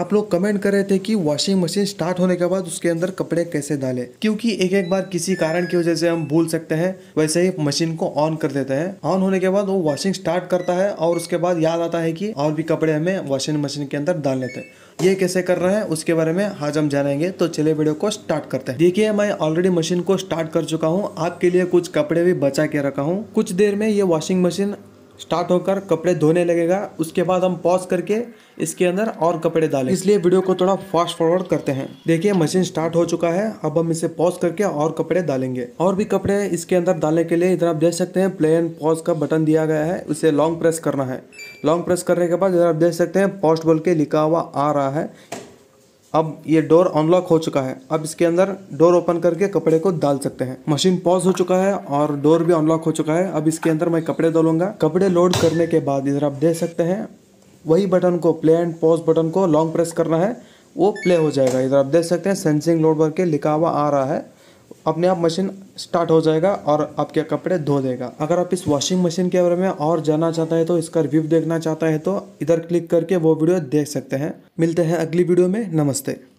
आप लोग कमेंट कर रहे थे कि वॉशिंग मशीन स्टार्ट होने के बाद उसके अंदर कपड़े कैसे डालें क्योंकि एक एक बार किसी कारण की वजह से हम भूल सकते हैं वैसे ही मशीन को ऑन कर देते हैं ऑन होने के बाद वो वॉशिंग स्टार्ट करता है और उसके बाद याद आता है कि और भी कपड़े हमें वॉशिंग मशीन के अंदर डाल लेते हैं ये कैसे कर रहा है उसके बारे में आज हम जानेंगे तो चले वीडियो को स्टार्ट करते हैं देखिए मैं ऑलरेडी मशीन को स्टार्ट कर चुका हूँ आपके लिए कुछ कपड़े भी बचा के रखा हूँ कुछ देर में ये वॉशिंग मशीन स्टार्ट होकर कपड़े धोने लगेगा उसके बाद हम पॉज करके इसके अंदर और कपड़े डालें इसलिए वीडियो को थोड़ा फास्ट फॉरवर्ड करते हैं देखिए मशीन स्टार्ट हो चुका है अब हम इसे पॉज करके और कपड़े डालेंगे और भी कपड़े इसके अंदर डालने के लिए इधर आप देख सकते हैं प्लेन पॉज का बटन दिया गया है उसे लॉन्ग प्रेस करना है लॉन्ग प्रेस करने के बाद इधर आप देख सकते हैं पॉस्ट बोल के लिखा हुआ आ रहा है अब ये डोर अनलॉक हो चुका है अब इसके अंदर डोर ओपन करके कपड़े को डाल सकते हैं मशीन पॉज हो चुका है और डोर भी अनलॉक हो चुका है अब इसके अंदर मैं कपड़े धोलूंगा कपड़े लोड करने के बाद इधर आप देख सकते हैं वही बटन को प्ले एंड पॉज बटन को लॉन्ग प्रेस करना है वो प्ले हो जाएगा इधर आप देख सकते हैं सेंसिंग लोड करके लिखा हुआ आ रहा है अपने आप मशीन स्टार्ट हो जाएगा और आपके कपड़े धो देगा अगर आप इस वॉशिंग मशीन के बारे में और जानना चाहते हैं तो इसका रिव्यू देखना चाहता है तो इधर क्लिक करके वो वीडियो देख सकते हैं मिलते हैं अगली वीडियो में नमस्ते